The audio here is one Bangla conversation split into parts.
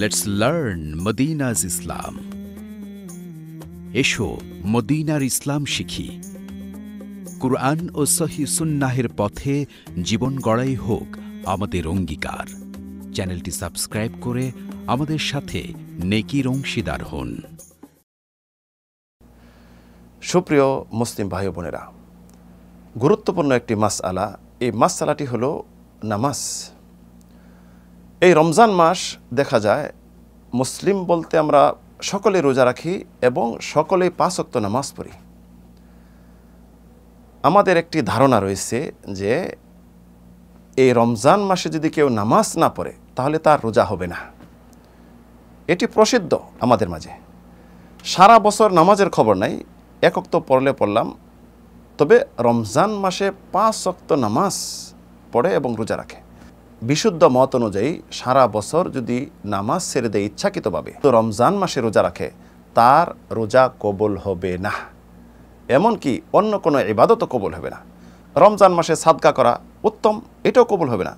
লেটস লার্ন মদিনাজ ইসলাম এসো মদিনার ইসলাম শিখি কুরআন ও সহি সুন্নাহের পথে জীবন গড়াই হোক আমাদের অঙ্গীকার চ্যানেলটি সাবস্ক্রাইব করে আমাদের সাথে নেকির অংশীদার হন সুপ্রিয় মুসলিম ভাই বোনেরা গুরুত্বপূর্ণ একটি মাস আলা এই মাস আলাটি হল নামাজ এই রমজান মাস দেখা যায় মুসলিম বলতে আমরা সকলে রোজা রাখি এবং সকলে পাঁচক্ত নামাজ পড়ি আমাদের একটি ধারণা রয়েছে যে এই রমজান মাসে যদি কেউ নামাজ না পড়ে তাহলে তার রোজা হবে না এটি প্রসিদ্ধ আমাদের মাঝে সারা বছর নামাজের খবর নাই একক তো পড়লে পড়লাম তবে রমজান মাসে পাঁচ অক্ত নামাজ পড়ে এবং রোজা রাখে বিশুদ্ধ মত অনুযায়ী সারা বছর যদি নামাজ ছেড়ে দেয় ইচ্ছাকৃতভাবে তো রমজান মাসে রোজা রাখে তার রোজা কবল হবে না এমনকি অন্য কোনো ইবাদতও কবল হবে না রমজান মাসে সাদকা করা উত্তম এটাও কবল হবে না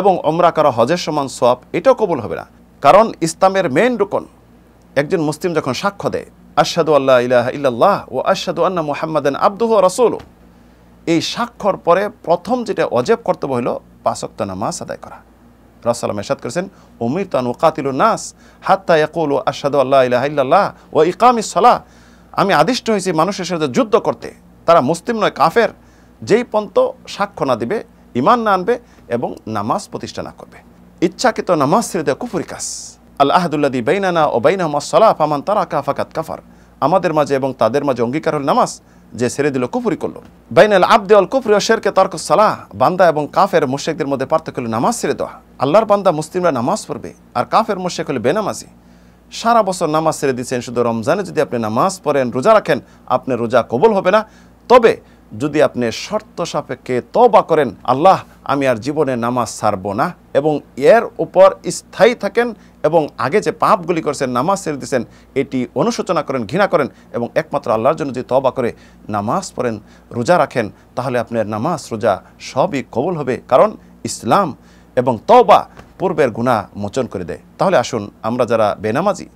এবং অমরা করা হজের সমান সোয়াব এটাও কবল হবে না কারণ ইসলামের মেন রুকন একজন মুসলিম যখন সাক্ষ্য দেয় আশাদু আল্লাহ ইলাহ ইল্লাল্লাহ ও আশাদু আন্না মুহাম্মদ আব্দুহ রসুল এই সাক্ষর পরে প্রথম যেটা অজেব কর্তব্য হলো পাশক্ত নামাজ আদায় করা রসালাম এসাদ করেছেন অমির তান ওকাতিল নাস হাত্তা ইয়াকুল ও আসাদ আল্লাহ ইল্লাহ ও ইকাম সলা আমি আদিষ্ট হয়েছি মানুষের সাথে যুদ্ধ করতে তারা মুসলিম নয় কাফের যেই পন্ত সাক্ষ্য না দিবে ইমান না আনবে এবং নামাজ প্রতিষ্ঠা না করবে ইচ্ছাকৃত নামাজ ছেড়ে দেয় কুফুরি কাজ আল আহাদুল্লাদি বেইনানা ও বেইনাহমা সলা ফামান তারা কাফাকাত কাফার আমাদের মাঝে এবং তাদের মাঝে অঙ্গীকার হল নামাজ যে ছেড়ে দিল কুফুরি করল বাইনাল আব্দে অল কুফরি ও শেরকে তর্ক সালাহ বান্দা এবং কাফের মুশেকদের মধ্যে পার্থক্য হলো নামাজ ছেড়ে দেওয়া আল্লাহর বান্দা মুসলিমরা নামাজ পড়বে আর কাফের মুশেক হলো বেনামাজি সারা বছর নামাজ ছেড়ে দিচ্ছেন শুধু রমজানে যদি আপনি নামাজ পড়েন রোজা রাখেন আপনার রোজা কবল হবে না তবে যদি আপনি শর্ত সাপেক্ষে তবা করেন আল্লাহ আমি আর জীবনে নামাজ ছাড়ব না এবং এর উপর স্থায়ী থাকেন এবং আগে যে পাপগুলি করছেন নামাজ ছেড়ে দিয়েছেন এটি অনুশোচনা করেন ঘৃণা করেন এবং একমাত্র আল্লাহর জন্য যদি তবা করে নামাজ পড়েন রোজা রাখেন তাহলে আপনার নামাজ রোজা সবই কবুল হবে কারণ ইসলাম এবং তবা পূর্বের গুণা মোচন করে দেয় তাহলে আসুন আমরা যারা বেনামাজি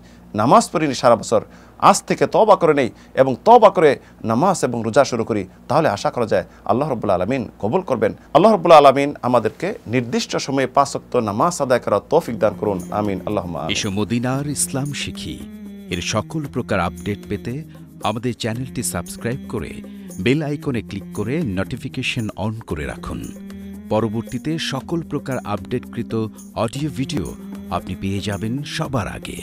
নামাজ পড়িনি সারা বছর আজ থেকে তবা করে নেই এবং তবা করে নামাজ এবং রোজা শুরু করি তাহলে আশা করা যায় আল্লাহ রবুল্লা আলমিন কবুল করবেন আল্লাহ রবুল্লা আলমিন আমাদেরকে নির্দিষ্ট সময়ে পাঁচক্ত নামাজ আদায় করার তৌফিক দান করুন আমিন আল্লাহ এসো মদিনার ইসলাম শিখি এর সকল প্রকার আপডেট পেতে আমাদের চ্যানেলটি সাবস্ক্রাইব করে বেল আইকনে ক্লিক করে নোটিফিকেশন অন করে রাখুন পরবর্তীতে সকল প্রকার আপডেটকৃত অডিও ভিডিও আপনি পেয়ে যাবেন সবার আগে